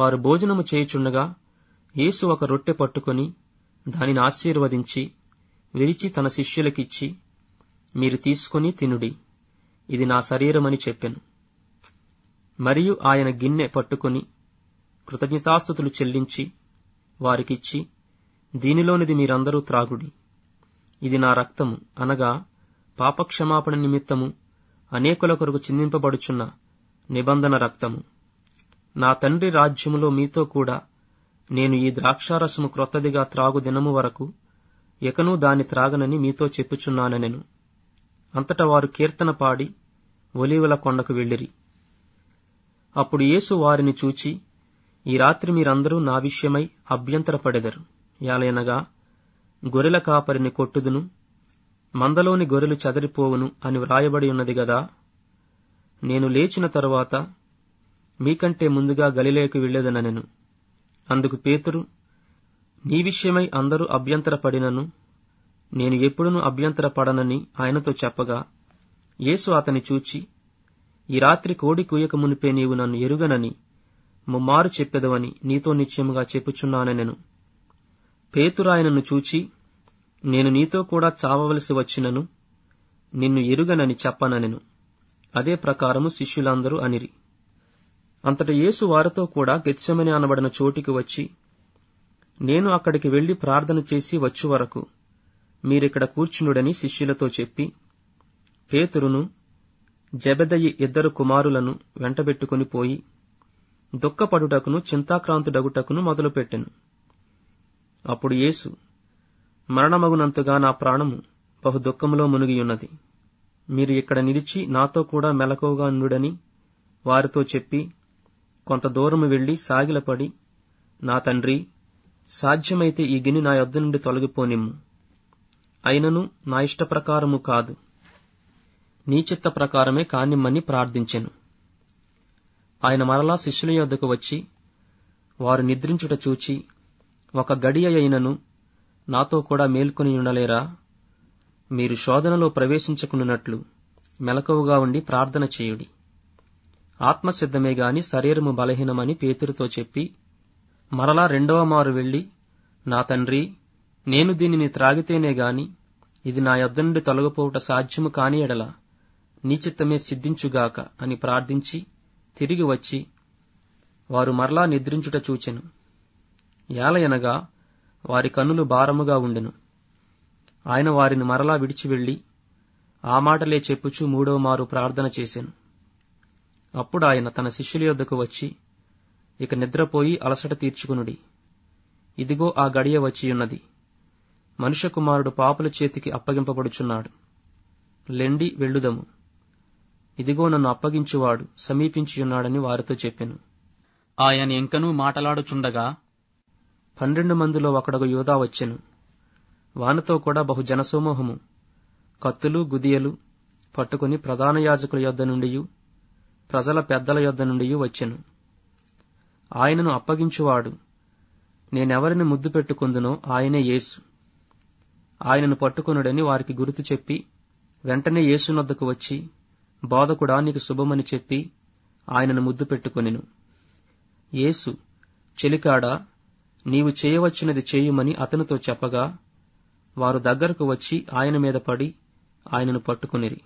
వారు భోజనము చేయుచుండగా యేసు ఒక రొట్టె పట్టుకొని దానిని ఆశీర్వదించి విరిచి తన శిష్యులకిచ్చి మీరు తీసుకుని తినుడి ఇది నా శరీరమని చెప్పెను మరియు ఆయన గిన్నె పట్టుకుని కృతజ్ఞతాస్థుతులు చెల్లించి వారికిచ్చి దీనిలోనిది మీరందరూ త్రాగుడి ఇది నా రక్తము అనగా పాపక్షమాపణ నిమిత్తము అనేకుల కొరకు చిందింపబడుచున్న నిబంధన రక్తము నా తండ్రి రాజ్యములో మీతో కూడా నేను ఈ ద్రాక్షారసము క్రొత్తదిగా త్రాగు దినము వరకు ఎకనూ దాన్ని త్రాగనని మీతో చెప్పుచున్నానెను అంతటా వారు కీర్తన పాడి ఒలీవల కొండకు వెళ్ళిరి అప్పుడు యేసు వారిని చూచి ఈ రాత్రి మీరందరూ నా విషయమై అభ్యంతరపడెదరు యాలయనగా గొర్రెల కాపరిని కొట్టుదును మందలోని గొర్రెలు చదరిపోవును అని వ్రాయబడి ఉన్నది గదా నేను లేచిన తరువాత మీకంటే ముందుగా గలిలేకు వెళ్లేదనెను అందుకు పేతురు నీ విషయమై అందరూ అభ్యంతరపడినను నేను ఎప్పుడునూ అభ్యంతరపడనని ఆయనతో చెప్పగా యేసు అతని చూచి ఈ రాత్రి కోడి కూయక మునిపే నీవు నన్ను ఎరుగనని ముమ్మారు చెప్పెదవని నీతో నిశ్చయముగా చెప్పుచున్నానెనెను పేతురాయనను చూచి నేను నీతో కూడా చావవలసి వచ్చినను నిన్ను ఎరుగనని చెప్పననెను అదే ప్రకారము శిష్యులందరూ అనిరి అంతట యేసు వారితో కూడా గెత్సమని అనబడిన చోటికి వచ్చి నేను అక్కడికి వెళ్లి ప్రార్థన చేసి వచ్చు వరకు మీరిక్కడ కూర్చునుడని శిష్యులతో చెప్పి పేతురును జబెదయి ఇద్దరు కుమారులను వెంటబెట్టుకుని పోయి దుఃఖపడుటకును చింతాక్రాంతుడగుటకును మొదలుపెట్టెను అప్పుడు యేసు మరణమగునంతగా నా ప్రాణము బహు దుఃఖములో మునిగియున్నది మీరు ఇక్కడ నిలిచి నాతో కూడా మెలకువగా నుడని వారితో చెప్పి కొంత దూరం వెళ్లి సాగిలపడి నా తండ్రి సాధ్యమైతే ఈ గిని నా యొద్ద నుండి తొలగిపోనిమ్ము అయినను నా ఇష్ట ప్రకారము కాదు నీ చిత్త ప్రకారమే కానిమ్మని ప్రార్థించెను ఆయన మరలా శిష్యుల యొద్దకు వచ్చి వారు నిద్రించుట చూచి ఒక గడియ అయినను నాతో కూడా మేల్కొని ఉండలేరా మీరు శోధనలో ప్రవేశించకున్నట్లు మెలకువగా ఉండి ప్రార్థన చేయుడి ఆత్మసిద్ధమే గాని శరీరము బలహీనమని పేతురుతో చెప్పి మరలా రెండవ మారు వెళ్ళి నా తండ్రి నేను దీనిని త్రాగితేనే గాని ఇది నా యొద్ద నుండి తొలగపోవుట సాధ్యము కాని ఎడల నీ చిత్తమే సిద్ధించుగాక అని ప్రార్థించి తిరిగి వచ్చి వారు మరలా నిద్రించుట చూచెను యాలయనగా వారి కన్నులు భారముగా ఉండెను ఆయన వారిని మరలా విడిచి వెళ్ళి ఆ మాటలే చెప్పుచూ మూడవ మారు ప్రార్థన చేశాను అప్పుడు ఆయన తన శిష్యుల యొద్దకు వచ్చి ఇక నిద్రపోయి అలసట తీర్చుకునుడి ఇదిగో ఆ గడియ వచ్చియున్నది మనుష్య కుమారుడు పాపుల చేతికి అప్పగింపబడుచున్నాడు లెండి వెళ్ళుదము ఇదిగో నన్ను అప్పగించువాడు సమీపించియున్నాడని వారితో చెప్పెను ఆయన ఇంకనూ మాటలాడుచుండగా పన్నెండు మందిలో ఒకడొక యోధా వచ్చెను వానతో కూడా బహు జనసమూహము కత్తులు గుదియలు పట్టుకుని ప్రధాన యాజకుల యొద్ద నుండియు ప్రజల పెద్దల యొద్ద నుండి వచ్చెను ఆయనను అప్పగించువాడు నేనెవరిని ముద్దు పెట్టుకుందునో ఆయనే యేసు ఆయనను పట్టుకొనుడని వారికి గుర్తు చెప్పి వెంటనే యేసునొద్దకు వచ్చి బోధకుడా నీకు శుభమని చెప్పి ఆయనను ముద్దు పెట్టుకొనెను యేసు చెలికాడా నీవు చేయవచ్చినది చేయుమని అతనితో చెప్పగా వారు దగ్గరకు వచ్చి ఆయన మీద పడి ఆయనను పట్టుకునిరి